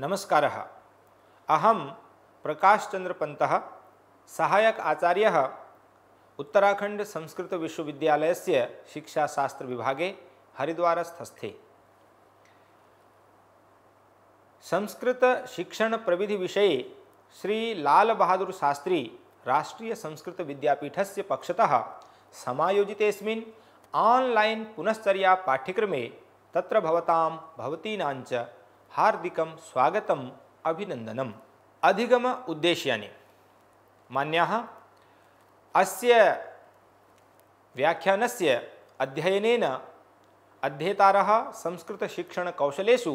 नमस्कार अहम प्रकाशचंद्रपंत सहायक आचार्य उत्तराखंड संस्कृत विश्वविद्यालय से शिक्षाशास्त्र विभागे हरिद्वारस्थस्थे संस्कृत शिक्षण प्रविधि विषय श्री लाल बहादुर शास्त्री राष्ट्रीय संस्कृत विद्यापीठ से पक्षतः समायोजितेस्मिन् ऑनलाइन पुनश्चर्या पाठ्यक्रमे तत्र भवतां भवतीनां हार्दिकम स्वागत अभिनंदनम अधिगम उद्देश्यानि मान्याः अस्य शिक्षण अध्ययनेन अध्येतारः संस्कृतशिक्षणकौशलेषु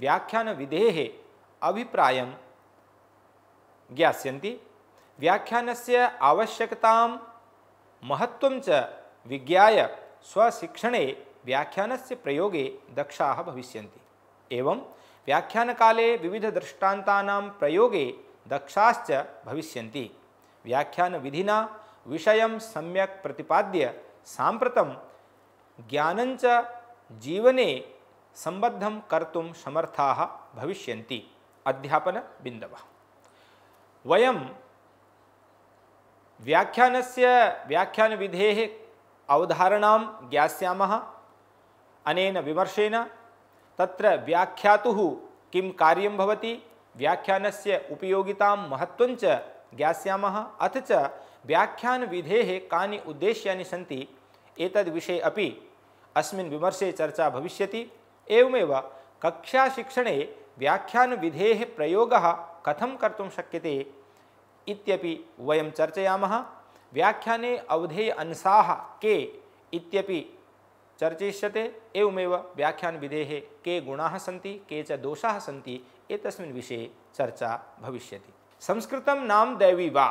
व्याख्यानविधेः अभिप्रायं ज्ञास्यन्ति व्याख्यानस्य आवश्यकतां महत्त्वं च विज्ञाय स्वशिक्षणे व्याख्यानस्य प्रयोगे दक्षाः भविष्यन्ति एवं व्याख्यानकाले विविधदृष्टान्तानां प्रयोगे दक्षाश्च भविष्यन्ति व्याख्यानविधिना विषयं सम्यक् प्रतिपाद्य साम्प्रतं ज्ञानञ्च जीवने संबद्धं कर्तुं समर्थाः भविष्यन्ति अध्यापनबिन्दवः वयं व्याख्यानस्य व्याख्यानविधेः अवधारणां ज्ञास्यामः अनेन विमर्शेन तत्र व्याख्या किं कार्यं भवति व्याख्यानस्य उपयोगितां महत्त्वं च अथ च व्याख्यानविधेः कानि उद्देश्यानि सन्ति एतद्विषये अपि अस्मिन् विमर्शे चर्चा भविष्यति एवमेव कक्षाशिक्षणे व्याख्यानविधेः प्रयोगः कथं कर्तुं शक्यते इत्यपि वयं चर्चयामः व्याख्याने अवधेय अंशाः के चर्चिष्यते एवमेव व्याख्यानविधेः के गुणाः सन्ति के च दोषाः सन्ति एतस्मिन् विषये चर्चा भविष्यति संस्कृतं नाम दैवी वा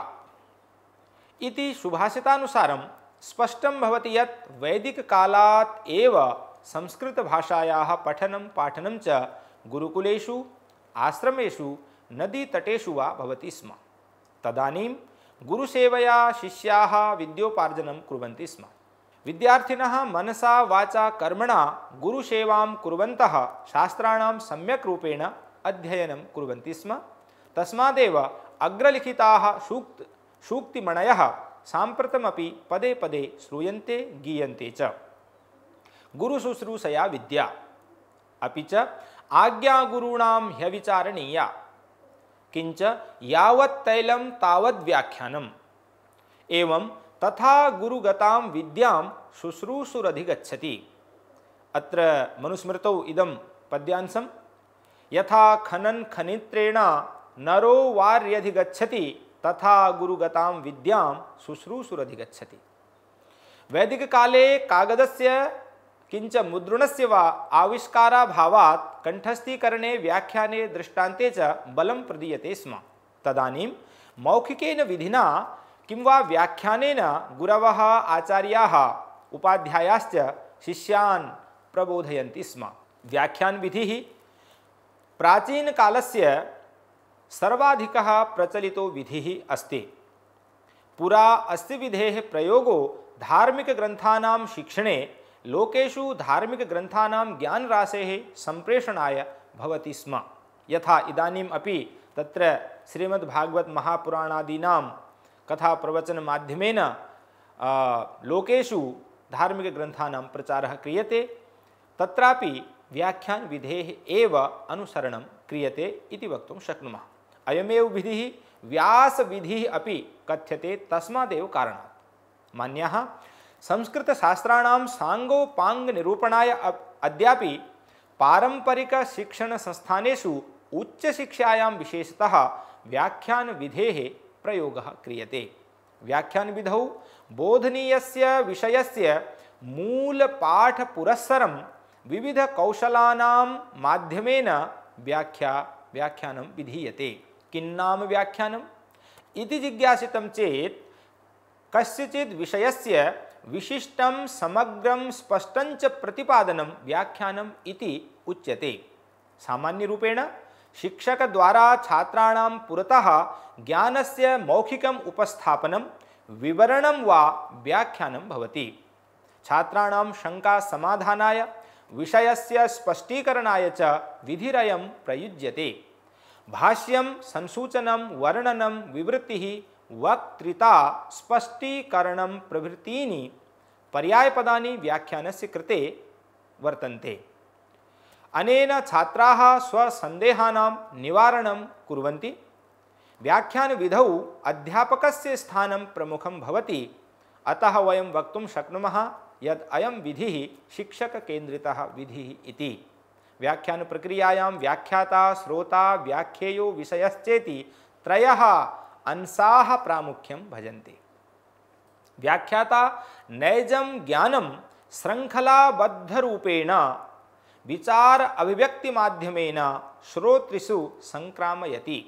इति सुभाषितानुसारं स्पष्टं भवति यत् वैदिककालात् एव संस्कृतभाषायाः पठनं पाठनं च गुरुकुलेषु आश्रमेषु नदीतटेषु वा भवति स्म तदानीं गुरुसेवया शिष्याः विद्योपार्जनं कुर्वन्ति स्म विद्यार्थिनः मनसा वाचा कर्मणा गुरुसेवां कुर्वन्तः शास्त्राणां सम्यक् रूपेण अध्ययनं कुर्वन्ति स्म तस्मादेव अग्रलिखिताः सूक्त सूक्तिमणयः साम्प्रतमपि पदे पदे श्रूयन्ते गीयन्ते च गुरुशुश्रूषया विद्या अपि च आज्ञागुरूणां ह्यविचारणीया किञ्च यावत् तैलं तावद्व्याख्यानम् एवं तथा गुरुगताम विद्याम शुश्रूषुरधिगछति अत्र मनुस्मृतौ इदं पद्यांशं यथा खनन खनित्रेण नरो वार्यधिगछति तथा गुरुगताम विद्याम शुश्रूषुरधिगछति वैदिक काले कागदस्य किंच मुद्रणस्य वा आविष्काराभावात् कंठस्थीकरणे व्याख्याने दृष्टान्ते च बलं प्रदीयते स्म तदानीं मौखिकेन विधिना किंवा व्याख्या गुरव आचार्या उपाध्यायाच शिष्यान् प्रबोधयती स्म व्याख्यानविधिः प्राचीनकालस्य सर्वाधिकः प्रचलितो विधिः अस्ति पुरा अस्य विधेः प्रयोगो धार्मिकग्रन्थानां शिक्षणे लोकेषु धार्मिकग्रन्थानां ज्ञानरासेः सम्प्रेषणाय भवति स्म यथा इदानीम् अपि तत्र महापुराणादीना कथा प्रवचन माध्यमेन लोकेषु धार्मिकग्रन्थानां क्रिय क्रियते तत्रापि व्याख्यानविधेः एव अनुसरणं क्रियते इति अभी कथ्य है विधिः व्यासविधिः अपि कथ्यते तस्मादेव कारणात् मान्याः संस्कृतशास्त्राणां साङ्गोपाङ्गनिरूपणाय अद्यापि पारम्परिकशिक्षणसंस्थानेषु उच्चशिक्षायां विशेषतः विधे प्रयोग से व्याख्यान विधौ मूल पाठ पुरस्सर विविध माध्यमेन व्याख्या व्याख्यानं विधीयते किन्नाम व्याख्यानम् इति चेत चेत् कस्यचित् विषयस्य विशिष्टं समग्रं स्पष्टं च प्रतिपादनं व्याख्यानम् इति उच्यते शिक्षकद्वारा छात्राणां पुरतः ज्ञानस्य मौखिकम् उपस्थापनं विवरणं वा व्याख्यानं शंका छात्राणां विषय से स्पष्टीकरणाय च विधिरयं प्रयुज्य भाष्यं संसूचनं वर्णनं विवृत्ति वक्तृता स्पष्टीकरणं प्रभृतीनि पर्यायपदानि व्याख्यानस्य कृते वर्तन्ते अनेन छात्राः स्वसन्देहानां निवारणं कुर्वन्ति व्याख्यानविधौ अध्यापकस्य स्थानं प्रमुखं भवति अतः वयं वक्त शक्नुमः विधि शिक्षक केन्द्रित विधि व्याख्यान प्रक्रिया व्याख्याता श्रोता व्याख्येयो विषयचे अंश प्रा प्रामुख्यं भजन्ते व्याख्याता नैज ज्ञान श्रृंखलाबद्धरूपेण विचार अभिव्यक्ति माध्यमेन श्रोतृषु संक्रामयति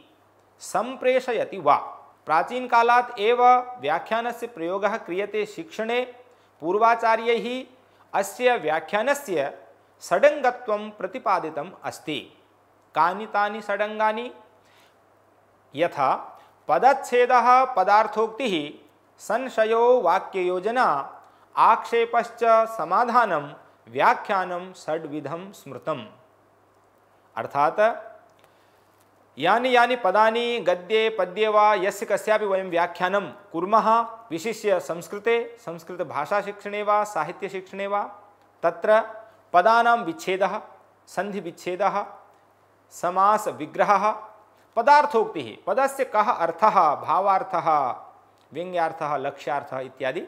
संप्रेषयति वा प्राचीन कालात एव व्याख्यानस्य प्रयोगः क्रियते शिक्षणे पूर्वाचार्यैः अस्य व्याख्यानस्य षडङ्गत्वं प्रतिपादितम् अस्ति कानि तानि षडङ्गानि यथा पदच्छेदः पदार्थोक्तिः संशयो वाक्ययोजना आक्षेपश्च समाधानं व्याख्यानम षड्विधम स्मृतम अर्थात यानी यानी पदानि गद्ये पद्ये वा यस्य कस्यापि वयम व्याख्यानम कुर्मः विशिष्य संस्कृते संस्कृत भाषा संस्कृतभाषाशिक्षणे वा साहित्यशिक्षणे वा तत्र पदानां विच्छेदः समास समासविग्रहः पदार्थोक्ति पदस्य कः अर्थः भावार्थः व्यङ्ग्यार्थः लक्ष्यार्थः इत्यादि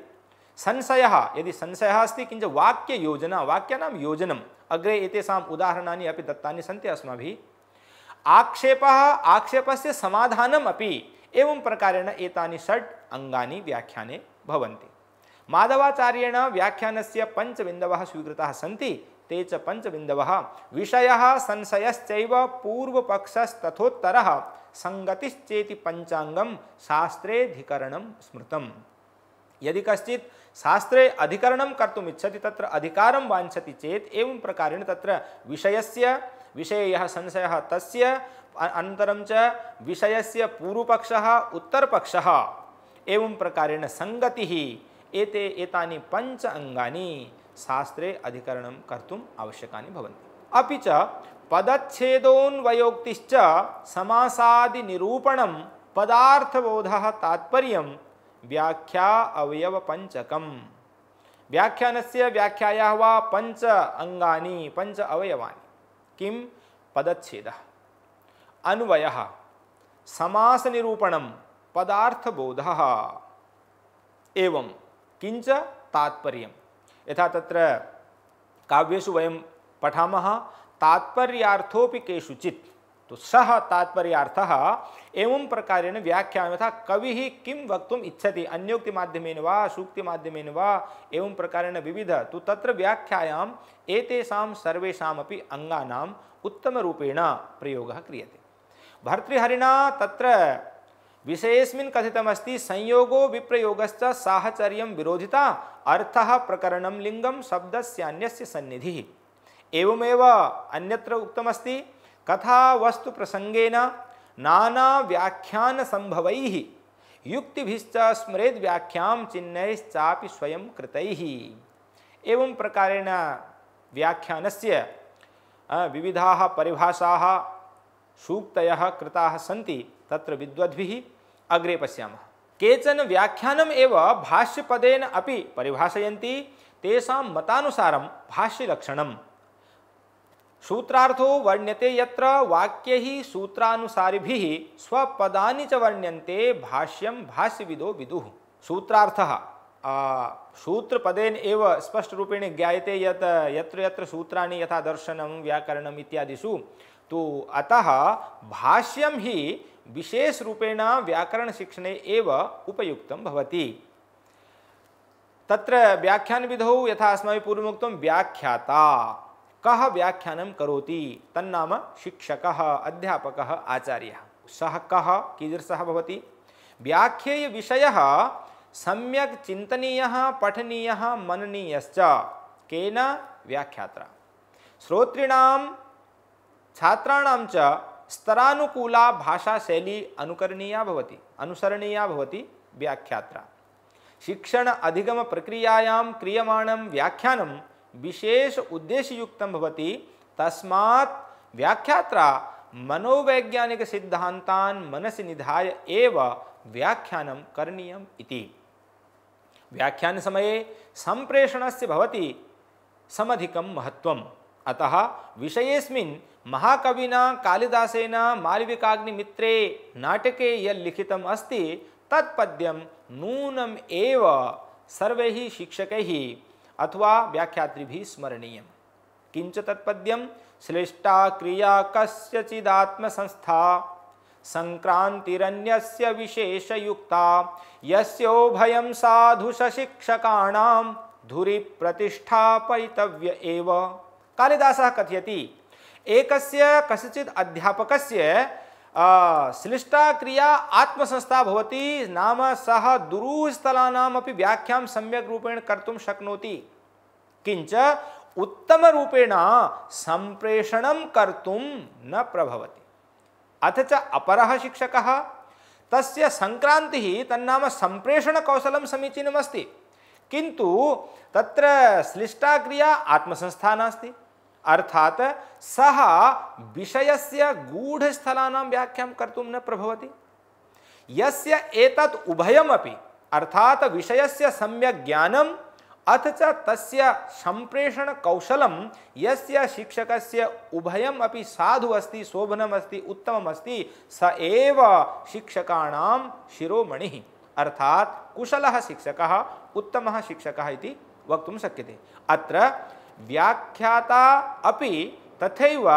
संशय यदि संशय अस्त किंच वाक्य योजना वाक्यानां अग्रे एतेषाम् उदाहरणानि अपि दत्तानि सन्ति अस्माभिः आक्षेपः आक्षेपस्य समाधानम् अपि एवं प्रकारेण एतानि षड् अङ्गानि व्याख्याने भवन्ति माधवाचार्येण व्याख्यानस्य पञ्चबिन्दवः स्वीकृताः सन्ति ते च पञ्चबिन्दवः विषयः संशयश्चैव पूर्वपक्षस्तथोत्तरः सङ्गतिश्चेति पञ्चाङ्गं शास्त्रेऽधिकरणं स्मृतम् यदि कश्चित् शास्त्रे अधिकरणं कर्तुम् इच्छति तत्र अधिकारं वाञ्छति चेत् एवं प्रकारेण तत्र विषयस्य विषयः संशयः तस्य अनन्तरं च विषयस्य पूर्वपक्षः उत्तरपक्षः एवं प्रकारेण सङ्गतिः एते एतानि पञ्च अङ्गानि शास्त्रे अधिकरणं कर्तुम् आवश्यकानि भवन्ति अपि च पदच्छेदोन्वयोक्तिश्च समासादिनिरूपणं पदार्थबोधः तात्पर्यं व्याख्या अवयव पंचकम व्याख्यान से व्याख्याया हुआ पंच अंगानी पंच अवयवानी किम पदच्छेद अन्वय समास निरूपणम पदार्थ बोध एवं किंच तात्पर्य यथा तत्र काव्येषु वयं पठामः तात्पर्यार्थोपि केषुचित् तो सह तात्पर्याथ एवं प्रकारेण व्याख्या था कवि किम वक्त इच्छति अन्योक्ति माध्यमेन वा सूक्ति माध्यमेन वा एवं प्रकारेण विविध तो तत्र व्याख्यायाम एतेषाम अपि अंगानाम उत्तम रूपेण प्रयोगः क्रियते भर्तृहरिणा तत्र विषयस्मिन् कथितमस्ति संयोगो विप्रयोगश्च साहचर्य विरोधिता अर्थः प्रकरणं शब्दस्य अन्यस्य सन्निधिः एवमेव अन्यत्र उक्तमस्ति कथा वस्तु प्रसंगेन नाना व्याख्यान संभव युक्तिभिश्च स्मरेद व्याख्याम चिन्हैश्चापि स्वयं कृत एवं प्रकारेण व्याख्यानस्य विविधाः परिभाषाः सूक्तयः कृताः सन्ति तत्र विद्वद्भिः अग्रे पशा केचन व्याख्यानम एव भाष्यपदेन अपि परिभाषयन्ति तेषां मतानुसारं भाष्यलक्षणं सूत्रार्थो वर्ण्यते यत्र वाक्य ही सूत्रानुसारि भी स्वपदानि च वर्ण्यन्ते भाष्यम भाष्यविदो विदुः सूत्रार्थः सूत्रपदेन एव स्पष्टरूपेण ज्ञायते यत् यत्र यत्र सूत्राणि यथा दर्शनं व्याकरणम् इत्यादिषु तो अतः भाष्यम ही विशेष रूपेण व्याकरण शिक्षणे एव उपयुक्तं भवति तत्र व्याख्यानविधौ यथा अस्माभिः पूर्वमुक्तं व्याख्याता कह व्याख्यान करोति तन्नाम शिक्षक अध्यापक आचार्य सह कह कीदृशः व्याख्येय विषय सम्यक चिंतनीय पठनीय मननीय केन व्याख्यात्रा श्रोतृण छात्राण च स्तरानुकूला भाषा शैली व्याख्यात्रा शिक्षण अधिगम प्रक्रियायां क्रियमाणं व्याख्यानं विशेष उद्देश्य युक्त भवति तस्मात् व्याख्यात्रा मनोवैज्ञानिक सिद्धांतान मनसि निधाय एव व्याख्यानम करणीयम इति व्याख्यान समये संप्रेषणस्य भवति समधिक महत्व अतः विषयेस्मिन् महाकविना कालिदासेन मालविकाग्निमित्रे नाटके यल्लिखितम् अस्ति तत्पद्यं नूनम् एव सर्वैः शिक्षकैः अथवा व्याख्यातृभि स्मरणीय किंच तत्पद्यम श्लेष्टा क्रिया संस्था संक्रांतिरन्यस्य विशेषयुक्ता यस्योभयं साधु सशिक्षकाणां धुरी प्रतिष्ठापयितव्य एव कालिदासः कथयति एकस्य कस्यचित् अध्यापकस्य श्लिष्टा क्रिया आत्मसंस्था भवति नाम सह दुरूस्थलानामपि व्याख्या सम्यक् रूपेण कर्तुं शक्नोति किञ्च उत्तमरूपेण सम्प्रेषणं कर्तुं न प्रभवति अथ च अपरः शिक्षकः तस्य सङ्क्रान्तिः तन्नाम सम्प्रेषणकौशलं समीचीनमस्ति किन्तु तत्र श्लिष्टा क्रिया आत्मसंस्था नास्ति अर्थात विषय से गूढस्थलानां व्याख्या कर्म न प्रभवति यस्य एतत् उभयमपि अर्थात विषयस्य सम्यक् अथ च तस्य सम्प्रेषणकौशलं शिक्षक शिक्षकस्य उभयम् अपि साधु अस्ति शोभनम् अस्ति उत्तमम् अस्ति स एव शिक्षकाणां शिरोमणिः अर्थात् कुशलः शिक्षकः उत्तमः शिक्षकः इति वक्तुं शक्यते अत्र व्याख्याता अपि तथैव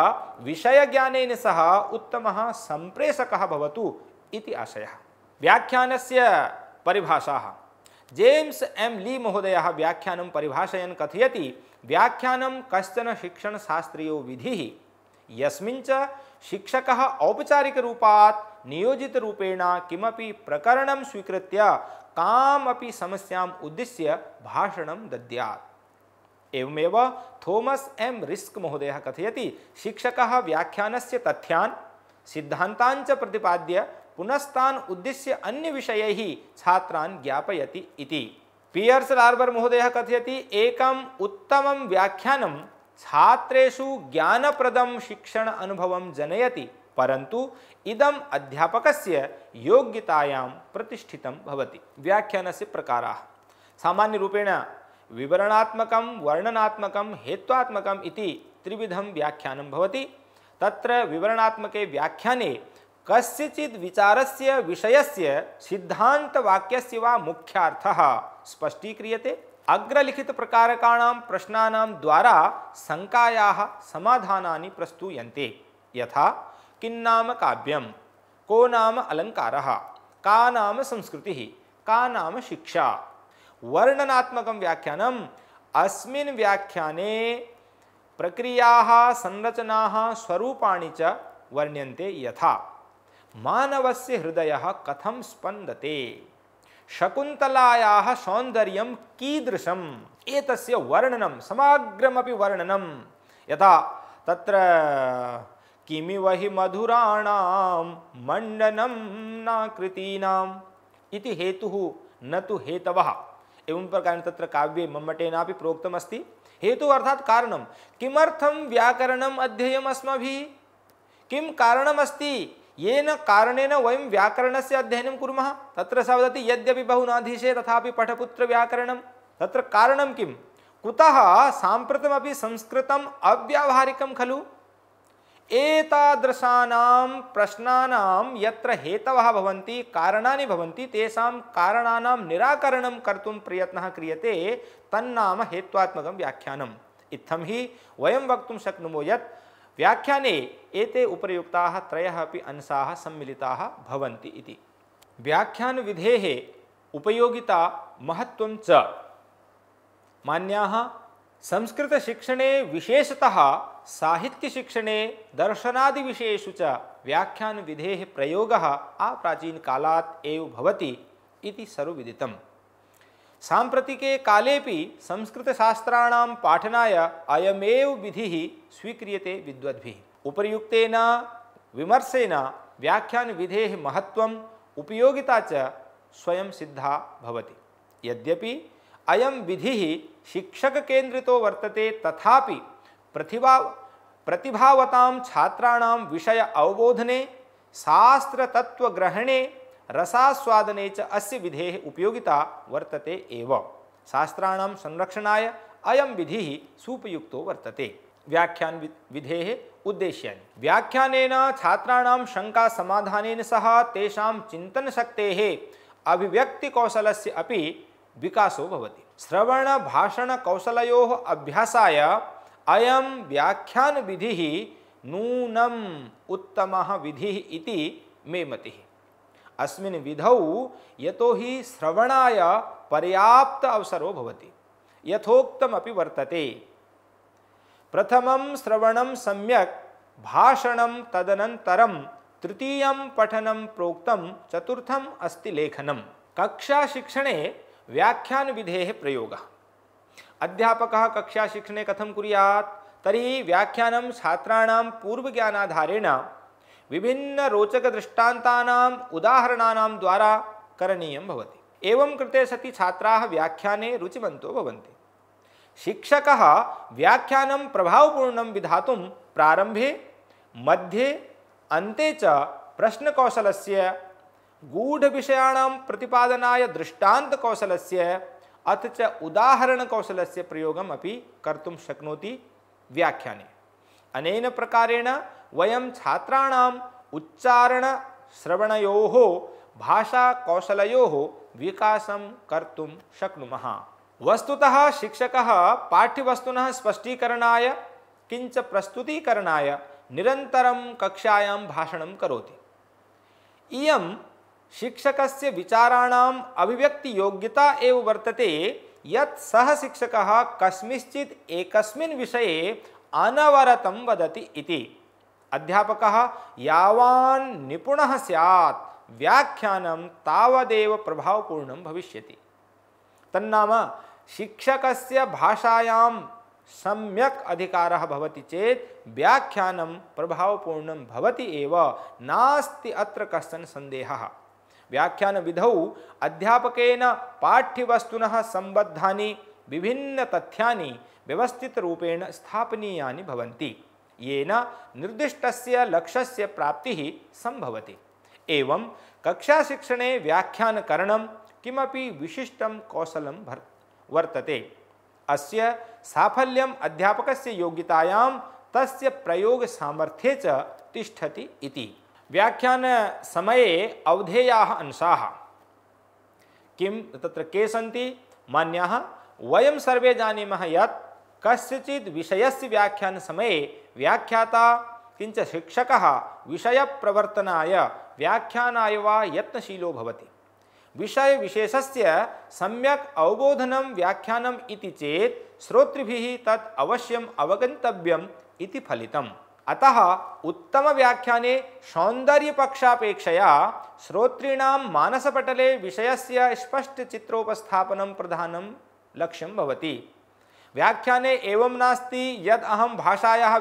विषयज्ञानेन सह उत्तमः सम्प्रेषकः भवतु इति आशयः व्याख्यानस्य परिभाषाः जेम्स एम ली महोदयः व्याख्यानं परिभाषयन् कथयति व्याख्यानं कश्चन शिक्षणशास्त्रीयो विधिः यस्मिन् च शिक्षकः औपचारिकरूपात् नियोजितरूपेण किमपि प्रकरणं स्वीकृत्य कामपि समस्याम् उद्दिश्य भाषणं दद्यात् एवमेव थोमस एम रिस्क महोदय कथयति शिक्षक व्याख्यान से तथ्यान सिद्धांतांच प्रतिपाद्य पुनस्तान उद्देश्य अन्य विषय छात्रान ज्ञापयति इति पियर्स लार्बर महोदय कथयति एकम उत्तम व्याख्यानम छात्रेषु ज्ञानप्रदं शिक्षण अनुभवं जनयति परंतु इदम अध्यापकस्य योग्यतायां प्रतिष्ठितं भवति व्याख्यानस्य प्रकाराः सामान्यरूपेण विवरणात्मक वर्णनात्मक हेत्वात्मक इति त्रिविधं व्याख्यानं भवति तत्र विवरणात्मके व्याख्याने कस्यचित् विचारस्य विषयस्य सिद्धान्तवाक्यस्य वा मुख्यार्थः स्पष्टीक्रियते अग्रलिखितप्रकारकाणां प्रश्नानां द्वारा शङ्कायाः समाधानानि प्रस्तूयन्ते यथा किन्नाम काव्यं को नाम अलङ्कारः का नाम संस्कृतिः का नाम शिक्षा वर्णनात्मक व्याख्यानम अस्म व्याख्या प्रक्रिया संरचना स्वरूप च वर्ण्यन्ते मानव से हृदय कथम स्पंदते शकुंतलाया सौंदर्य कीदृशम एक वर्णन समग्रमपि वर्णन यथा त्र किमि वहि मधुराणां मंडनं न तो हेतव न एवं प्रकार तत्र काव्ये मम्मटेनापि प्रोक्तमस्ति हेतु अर्थात कारणम किमर्थम व्याकरणम अध्ययम अस्माभि किम कारणमस्ति येन कारणेन वयं व्याकरणस्य अध्ययनं कुर्मः तत्र स वदति यद्यपि बहुनाधीशे तथापि पठपुत्र व्याकरणं तत्र कारणं किं कुतः साम्प्रतमपि संस्कृतम् अव्यावहारिकं खलु एतादृशानां प्रश्नानां यत्र हेतवः भवन्ति कारणानि भवन्ति तेषां कारणानां निराकरणं कर्तुं प्रयत्नः क्रियते तन्नाम हेत्वात्मकं व्याख्यानम् इत्थं हि वयं वक्तुं शक्नुमो यत् व्याख्याने एते उपयुक्ताः त्रयः अपि अंशाः सम्मिलिताः भवन्ति इति व्याख्यानविधेः उपयोगिता महत्त्वं च मान्याः संस्कृत शिक्षणे विशेषतः साहित्य शिक्षणे दर्शनादि विषयेषु च व्याख्यान व्याख्यानविधेः प्रयोगः आप्राचीनकालात् एव भवति इति सर्वविदितम् सांप्रतिके कालेपि संस्कृतशास्त्राणां पाठनाय अयमेव विधिः स्वीक्रियते विद्वद्भिः उपर्युक्तेन विमर्शेन व्याख्यानविधेः महत्त्वम् उपयोगिता च स्वयं सिद्धा भवति यद्यपि अयं विधिः शिक्षक शिक्षककेन्द्रितो वर्तते तथा प्रतिभा प्रतिभावता छात्राण विषय अवबोधने ग्रहणे रसास्वादने च अस्य विधे उपयोगिता वर्तते एव शास्त्राणां संरक्षणाय अयं विधिः सुपयुक्तो वर्तते व्याख्यान विधे उद्देश्य व्याख्यान छात्राण शंका समाधानेन सह तेषां अभिव्यक्तिकौशल अभिव्यक्तिकौशलस्य अपि विकासो भवति श्रवण भाषण श्रवणभाषणकौशलयो अभ्यासाय अयम व्याख्यान विधि ही नूनम उत्तम विधि इति मे मति अस्मिन् विधौ यतो हि श्रवणाय पर्याप्त अवसरो भवति यथोक्तमपि वर्तते प्रथमं श्रवणं सम्यक् भाषणं तदनन्तरं तृतीयं पठनं प्रोक्तं चतुर्थम् अस्ति लेखनं कक्षाशिक्षणे व्याख्यान विधे प्रयोग अध्यापक कक्षा शिक्षणे कथम कुरियात तरी व्याख्यान छात्राण पूर्वज्ञाधारेण विभिन्न रोचक दृष्टांतानाम उदाहरणानाम द्वारा करनीय भवति एवं कृते सति छात्राः व्याख्याने रुचिमन्तो भवन्ति शिक्षकः व्याख्यानं प्रभावपूर्णं विधातुं मध्ये अन्ते च प्रश्नकौशलस्य गूढ़ विषयाण प्रतिपादनाय दृष्टांत कौशलस्य अथ च उदाहरण कौशलस्य प्रयोगम अपि कर्तुं शक्नोति व्याख्याने अनेन प्रकारेण वयं छात्राणाम् उच्चारण श्रवणयोः भाषा कौशलो विकासं कर्म शक्नुमः वस्तुतः शिक्षक पाठ्यवस्तुनः स्पष्टीकरणाय किञ्च प्रस्तुतीकरणाय निरन्तरं कक्षायां भाषणं करोति इयं शिक्षकस्य विचाराणाम् अभिव्यक्ति योग्यता एव वर्तते यत् सः शिक्षकः कस्मिंश्चित् एकस्मिन् विषये अनवरतं वदति इति अध्यापकः यावान् निपुणः स्यात् व्याख्यानं तावदेव प्रभावपूर्णं भविष्यति तन्नाम शिक्षकस्य भाषायां सम्यक् अधिकारः भवति चेत् व्याख्यानं प्रभावपूर्णं भवति एव नास्ति अत्र कश्चन सन्देहः व्याख्यानविधौ अध्यापकेन पाठ्यवस्तुनः सम्बद्धानि विभिन्नतथ्यानि व्यवस्थितरूपेण स्थापनीयानि भवन्ति येन निर्दिष्टस्य लक्ष्यस्य प्राप्तिः सम्भवति एवं कक्षाशिक्षणे व्याख्यानकरणं किमपि विशिष्टं कौशलं भर् वर्तते अस्य साफल्यम अध्यापकस्य योग्यतायां तस्य प्रयोग सामर्थ्ये च तिष्ठति इति व्याख्यानसमये अवधेयाः अंशाः किं तत्र के सन्ति मान्याः वयं सर्वे जानीमः यत् कस्यचित् विषयस्य व्याख्यानसमये व्याख्याता किञ्च शिक्षकः विषयप्रवर्तनाय व्याख्यानाय वा यत्नशीलो भवति विषयविशेषस्य सम्यक् अवबोधनं व्याख्यानम् इति चेत् श्रोतृभिः तत् अवश्यम् अवगन्तव्यम् इति फलितम् अतः उत्तमव्याख्याने सौन्दर्यपक्षापेक्षया श्रोतॄणां मानसपटले विषयस्य स्पष्टचित्रोपस्थापनं प्रधानं लक्ष्यं भवति व्याख्याने एवं नास्ति यद अहम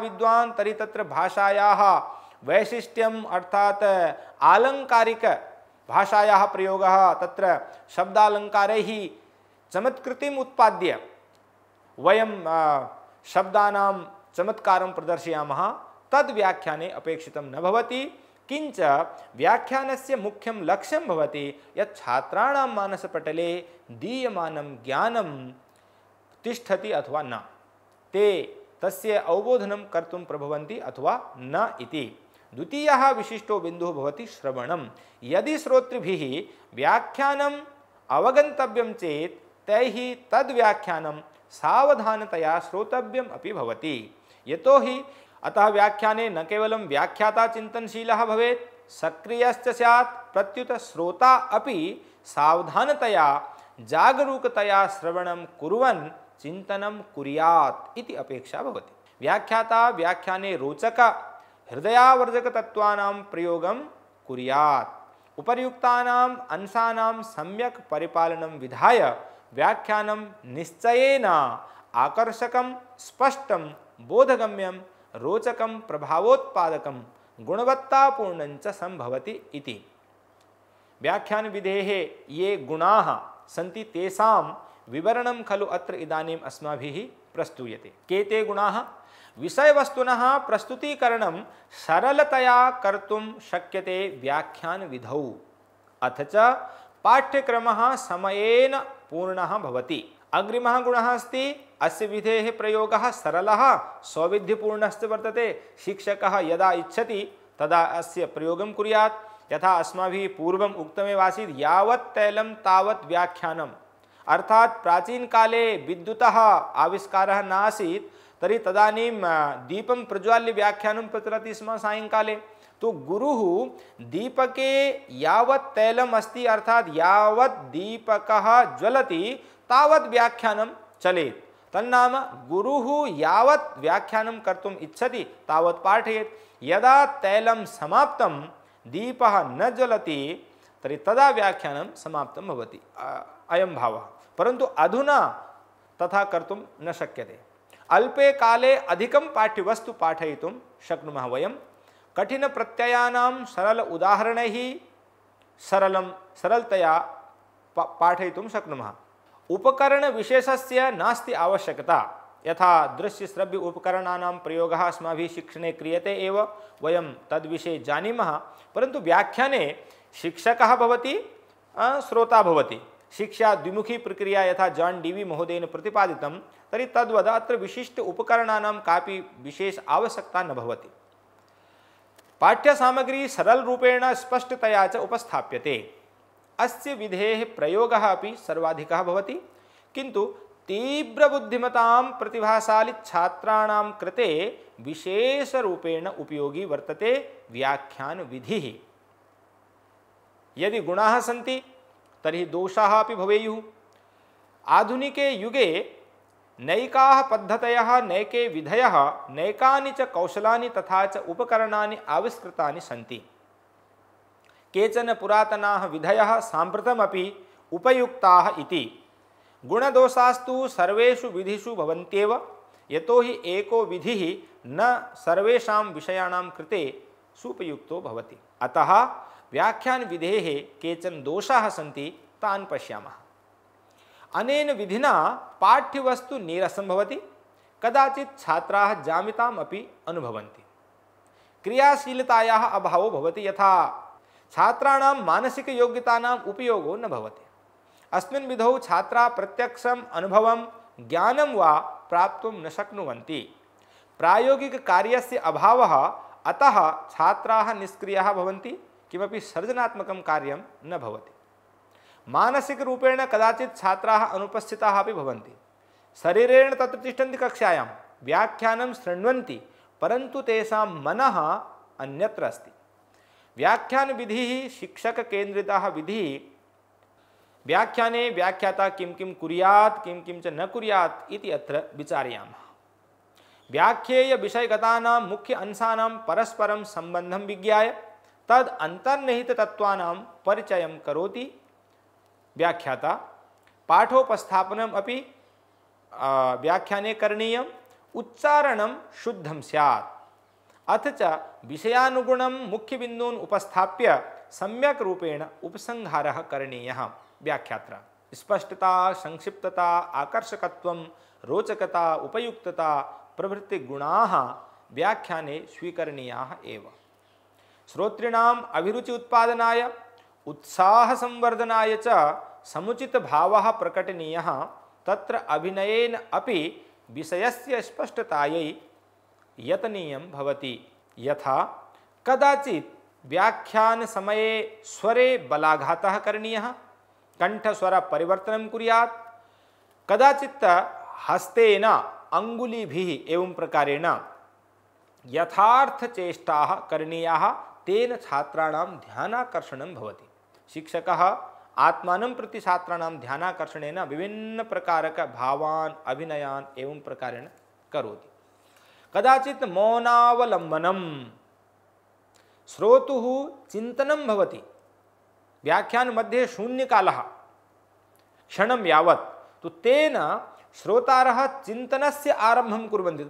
विद्वां तरी तर्हि तत्र भाषायाः वैशिष्ट्यम् अर्थात् आलङ्कारिकभाषायाः प्रयोगः तत्र शब्दालङ्कारैः चमत्कृतिम् उत्पाद्य वयं शब्दानां चमत्कारं प्रदर्शयामः तद व्याख्या अपेक्षित नवती किंच व्याख्यानस्य मुख्यं लक्ष्यं भवति यत् छात्राणां मानसपटले दीयमानं ज्ञानं अथवा न ते तस्य अवबोधन कर्म प्रभवती अथवा न इति द्वितीय विशिष्टो बिंदु भवति श्रवण यदि श्रोतृ व्याख्या अवगंत चेत तैयार तद सावधानतया सवधानतया श्रोतव्यम अभी यतो हि अतः व्याख्याने न केवलं व्याख्याता चिंतनशील भवे सक्रियश्च सैत् प्रत्युत श्रोता अभी सावधानतया जागरूकतया श्रवण कुर्वन् चिन्तनं इति अपेक्षा भवति व्याख्याता व्याख्याने रोचक हृदयावर्जकतत्त्वानां प्रयोगं कुर्यात् उपर्युक्तानाम् अंशानां सम्यक् परिपालनं विधाय व्याख्यानं निश्चयेन आकर्षकं स्पष्टं बोधगम्यं रोचकं प्रभावोत्पादकं गुणवत्तापूर्ण सम्भवति इति व्याख्यानविधेः ये गुणा सन्ति तवरण खलु अत्र इदानीम् प्रस्तूयते के ते गुणाः विषयवस्तुनः प्रस्तुतीकरणं सरलतया कर्तुं व्याख्यान व्याख्यानविधौ अथ च पाठ्यक्रमः समयेन पूर्णः भवति अग्रिम गुण अस्ति अस्य विधेः प्रयोगः सरलः सौविध्यपूर्णश्च वर्तते शिक्षकः यदा इच्छति तदा अस्य प्रयोग कुरिया यथा अस्माभिः पूर्वम् उक्तमेव आसीत् यावत् तैलं तावत् व्याख्यानम् अर्थात् प्राचीनकाले विद्युतः आविष्कारः नासीत् तर्हि तदानीं दीपं प्रज्वाल्य व्याख्यानं प्रचलति स्म सायङ्काले तो गुरु दीपके यावत् तैलम अस्ति अर्थात यावत् दीपक तावत् व्याख्यानं चले तन्नाम गुरु यावत् व्याख्यानं कर्तुम् इच्छति तावत् पाठे यदा तैलं समाप्त दीप न ज्वलति तरी तदा व्याख्यान समाप्त होती अयं भाव परंतु अधुना तथा कर्तुं न शक्य अल्पे काले अधिकं पाठ्यवस्तु पाठयितुं शक्नुमः कठिन प्रत्यना सरल उदाहरण ही सरल सरलतया पाठय पाठयितुं उपकरणविशेषस्य नास्ति आवश्यकता यथा दृश्यश्रव्य उपकरणानां प्रयोगः अस्माभिः शिक्षणे क्रियते एव वयं तद्विषये जानीमः परन्तु व्याख्याने शिक्षकः भवति श्रोता शिक्षा द्विमुखी प्रक्रिया यहाँ जान् डी वी महोदयेन प्रतिपादितं तर्हि तद्वद अत्र विशिष्ट उपकरणानां विशेष आवश्यकता न भवति पाठ्यसामग्री सरलरूपेण स्पष्टतया च उपस्थाप्यते अस्य विधेः प्रयोगः अपि सर्वाधिकः भवति किन्तु तीव्रबुद्धिमतां प्रतिभाशालिच्छात्राणां कृते विशेषरूपेण उपयोगी वर्तते व्याख्यानविधिः यदि गुणाः सन्ति तर्हि दोषाः अपि भवेयुः आधुनिके युगे नैका पद्धत नैके विधय नैका च कौशला तथा च उपकरण आविष्कृता सी केचन पुरातना विधयः साम्प्रतमपि उपयुक्ताः गुणदोषास्तु सर्वेषु विधिषु भवन्त्येव यतो हि एको विधिः न सर्वेषां विषयाणां कृते सुपयुक्तो भवति अतः व्याख्यानविधेः केचन दोषाः सन्ति तान् पश्यामः अनेन विधिना पाठ्यवस्तु नीरसं भवति कदाचित् छात्राः जामिताम् अनुभवन्ति क्रियाशीलतायाः अभावो भवति यथा छात्राणां मानसिकयोग्यतानाम् उपयोग न भवति अस्मिन् विधौ छात्रा प्रत्यक्षम् अनुभवं ज्ञानं वा प्राप्तुं न शक्नुवन्ति प्रायोगिककार्यस्य अभावः अतः छात्राः निष्क्रियाः भवन्ति किमपि सर्जनात्मकं कार्यं न भवति मानसिकरूपेण कदाचित् छात्राः अनुपस्थिताः अपि भवन्ति शरीरेण तत्र तिष्ठन्ति कक्षायां व्याख्यानं शृण्वन्ति परन्तु तेषां मनः अन्यत्र अस्ति व्याख्यान विधि शिक्षक केंद्रिता विधि व्याख्याने व्याख्याता किम किम कुरियात किम किम च न कुरियात इति अत्र विचारयामः व्याख्येय विषयगतानां मुख्य अंशानां परस्परं संबंधं विज्ञाय तद अंतर्निहित तत्वानां परिचयं करोति व्याख्याता पाठोपस्थापन अपि व्याख्याने करनीय उच्चारणं शुद्धं स्यात् अथ च विषयानुगुणं मुख्यबिन्दून् उपस्थाप्य सम्यक रूपेण उपसंहार करणीय व्याख्यात्रा स्पष्टता संक्षिप्तता आकर्षकत्व रोचकता उपयुक्तता प्रभृति गुणा व्याख्याने स्वीकरणीया एव श्रोतृणाम उत्पादनाय उत्साह संवर्धनाय च समुचित भाव प्रकटनीय तत्र अभिनयेन अपि विषयस्य स्पष्टतायै यतनीय भवती यथा कदाचित व्याख्यान समये स्वरे बलाघात करनीय कंठस्वर परिवर्तन कुरियात कदाचित हस्तेन अंगुली एवं प्रकारेण यथार्थ चेष्टा करनीय तेन छात्राण ध्यानाकर्षण भवति शिक्षक आत्मा प्रति छात्राण ध्यानाकर्षण विभिन्न का भावान अभिनयान एवं प्रकारेण करोति कदाचित मौनावलंबनम श्रोतु चिंतनम भवति व्याख्यान मध्ये शून्य काल क्षण यावत तो तेन श्रोतार चिंतन से आरंभम कुरंती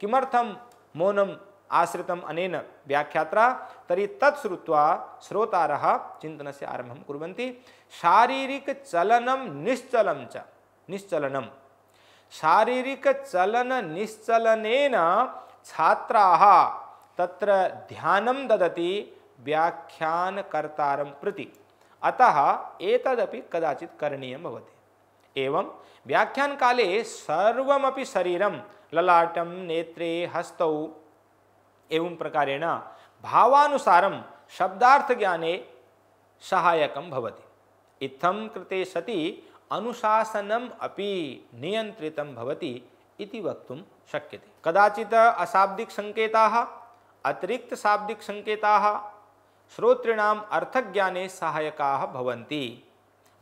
किमर्थम मौनम आश्रित अनेन व्याख्यात्रा तरी तत्वा श्रोता चिंतन से आरंभ कुरंती शारीरिक चलनम निश्चलम च निश्चलनम शारीरिक चलन निश्चलनेन छात्राः तत्र ध्यानं ददति व्याख्यानकर्तारं प्रति अतः एक कदाचित् करणीयं भवति एवं व्याख्यानकाले सर्वमपि शरीरं ललाटं नेत्रे हस्तौ एवं प्रकारेण भावानुसारं शब्दार्थज्ञाने सहायकं भवति इत्थं कृते सति अनुशासनम अपि नियंत्रितम भवति इति वक्तुं शक्यते अशाब्दिक संकेता अतिरिक्त शाब्दिक संकेता श्रोतॄणाम् अर्थज्ञाने सहायकाः भवन्ति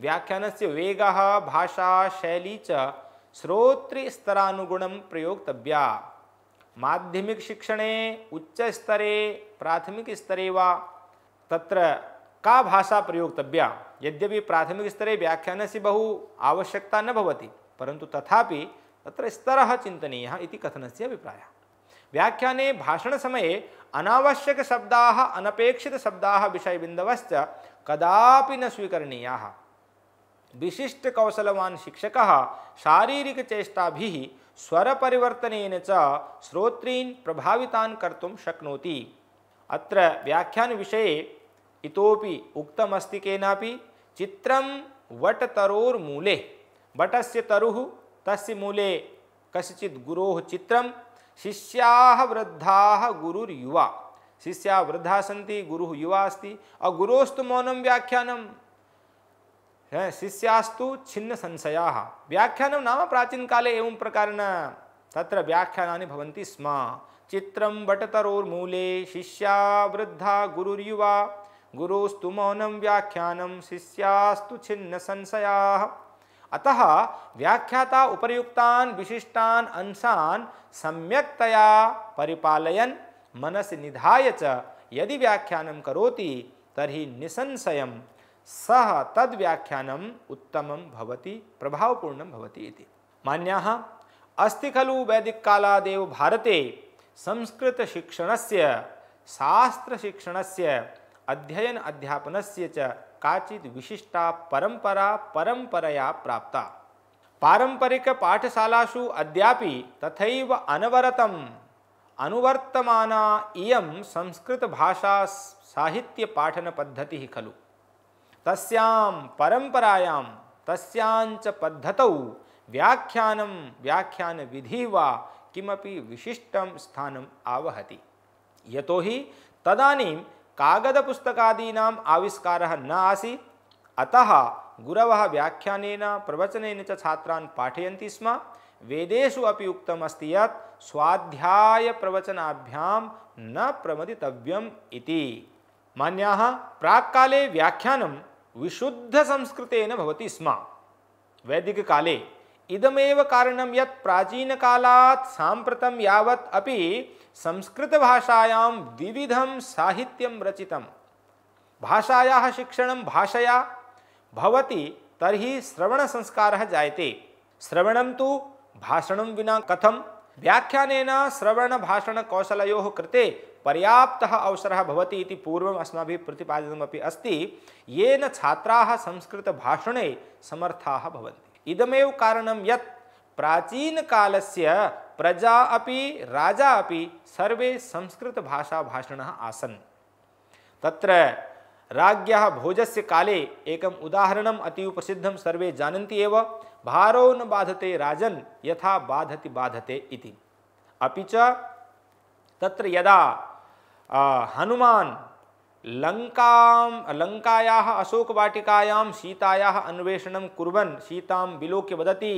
व्याख्यानस्य वेगः भाषा शैली च श्रोतृस्तरानुगुणं प्रयोक्तव्या माध्यमिकशिक्षणे उच्चस्तरे स्तरे वा तत्र का भाषा प्रयोक्तव्या यद्यपि प्राथमिक स्तरे व्याख्यानस्य बहु आवश्यकता न भवति परंतु तथापि तत्र स्तरः चिन्तनीयः इति कथनस्य अभिप्रायः व्याख्याने भाषणसमये अनावश्यकशब्दाः अनपेक्षितशब्दाः विषयबिन्दवश्च कदापि न स्वीकरणीयाः विशिष्टकौशलवान् शिक्षकः शारीरिकचेष्टाभिः स्वरपरिवर्तनेन च च्रोतृन प्रभावितान् कर्तुं शक्नोति अत्र विषय इतोपि उक्तमस्ति केनापि चित्रं वटतरोर्मूले वटस्य तरुः तस्य मूले कस्यचित् गुरोः चित्रं शिष्याः वृद्धाः गुरुर्युवा शिष्याः वृद्धाः सन्ति गुरुः युवा अस्ति और गुरोस्तु मौनम व्याख्यानम शिष्यास्तु छिन्न संशया व्याख्यानम नाम प्राचीन काले एवं प्रकारेण तत्र व्याख्यानानि भवन्ति स्म चित्रं वटतरोर्मूले शिष्या वृद्धा गुरुर्युवा गुरुस्तु मौनम व्याख्यानम शिष्यास्तु छिन्न संशया अतः व्याख्याता उपर्युक्तान विशिष्टान अंशान सम्यक्तया परिपालयन मनस निधाय च यदि व्याख्यानं करोति तरी निसंशयं सह तद व्याख्यानम उत्तम भवति प्रभावपूर्ण भवति इति मान्याः अस्ति खलु वैदिक वैदिककालादेव भारते संस्कृत संस्कृतशिक्षणस्य शास्त्रशिक्षणस्य अध्ययन अध्यापन से काचित् विशिष्टा परंपरा परंपरया प्राप्ता पारंपरिक पाठशालासु अद्यापि तथैव अनवरतम अनुवर्तमाना इयं संस्कृतभाषा साहित्यपाठनपद्धतिः खलु तस्यां परम्परायां तस्याञ्च पद्धतौ व्याख्यानं व्याख्यानविधिः वा किमपि विशिष्टं स्थानम् आवहति यतो हि तदानीं कागदपुस्तकादीनां आविष्कार न आसीत् अतः गुरव व्याख्यान प्रवचन च पाठय पाठयन्ति स्म वेदेषु अपि उक्तमस्ति यत् स्वाध्यायप्रवचनाभ्यां न प्रमदितव्यम् इति मान्याः प्राक्काले व्याख्यानं विशुद्धसंस्कृतेन भवति स्म वैदिककाले इदमेव कारणं यत् प्राचीनकालात् साम्प्रतं यावत् अपि संस्कृतभाषायां विविधं साहित्यं रचितं भाषायाः शिक्षणं भाषया भवति तर्हि श्रवणसंस्कारः जायते श्रवणं तु भाषणं विना कथं व्याख्यानेन श्रवणभाषणकौशलयोः कृते पर्याप्तः अवसरः भवति इति पूर्वम् अस्माभिः प्रतिपादितमपि अस्ति येन छात्राः संस्कृतभाषणे समर्थाः भवन्ति इदमेव कारणं यत् प्राचीनकालस्य प्रजा अभी राजा अभी सर्वे संस्कृत भाषा संस्कृतभाषाभाषिणः आसन तत्र राज्ञः भोजस्य काले एकम् उदाहरणम् अतीव प्रसिद्धं सर्वे जानती एव भारो न बाधते राजन यथा बाधति बाधते इति अपि च तत्र यदा हनुमान लंका लंकाया अशोकवाटिकायां सीताया अन्वेषण कुरन सीता विलोक्य वदती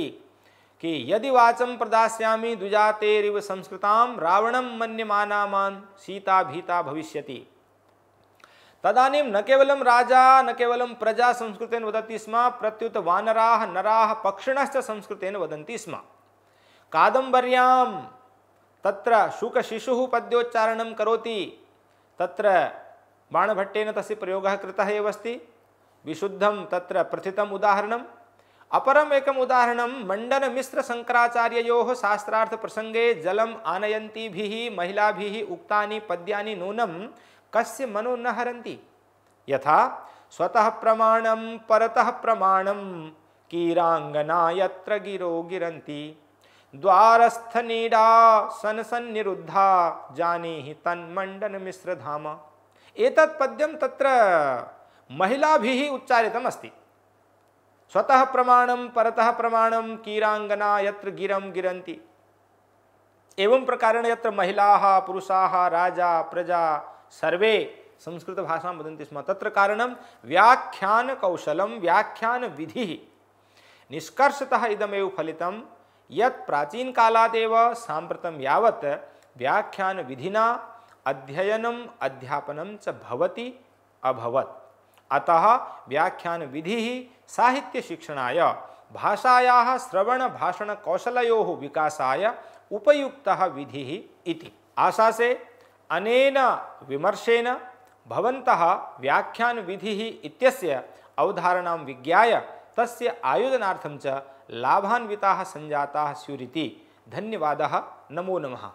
कि यदि वाचम प्रदायामी दुजातेरिव संस्कृता रावण मन्यमाना सीता भीता भविष्य तदानीं न केवलं राजा न केवलं प्रजा संस्कृतेन वदति स्म प्रत्युत वानराः नराः पक्षिणश्च संस्कृतेन वदन्ति स्म कादम्बर्यां तत्र शुकशिशुः पद्योच्चारणं करोति तत्र बाणभट्टेन तस्य प्रयोगः कृतः एव अस्ति विशुद्धं तत्र प्रथितम् उदाहरणम् अपरम् एकम् उदाहरणं मण्डनमिश्रशङ्कराचार्ययोः शास्त्रार्थप्रसङ्गे जलम् आनयन्तीभिः महिलाभिः उक्तानि पद्यानि नूनं कस्य मनो न हरन्ति यथा स्वतः प्रमाणं परतः प्रमाणं कीराङ्गना यत्र गिरो गिरन्ति द्वारस्थनीडा सनसन्निरुद्धा जानीहि तन्मण्डनमिश्रधाम एतत् पद्यं तत्र महिलाभिः उच्चारितम् अस्ति स्वतः प्रमाणं परतः प्रमाणं कीराङ्गना यत्र गिरं गिरन्ति एवं प्रकारेण यत्र महिलाः पुरुषाः राजा प्रजा सर्वे संस्कृतभाषां वदन्ति स्म तत्र कारणं व्याख्यानकौशलं व्याख्यानविधिः निष्कर्षतः इदमेव फलितं यत् प्राचीनकालादेव साम्प्रतं यावत् व्याख्यानविधिना अध्ययनम अध्यापनम च भवति अभवत अतः व्याख्यान विधि साहित्य शिक्षणाय भाषाया श्रवण भाषण कौशलो विकासाय उपयुक्त विधि इति आशा से अनेन विमर्शेन भवन्तः व्याख्यान विधि इत्यस्य अवधारणां विज्ञाय तस्य आयोजनार्थं च लाभान्विताः संजाताः स्युरिति धन्यवादः नमो नमः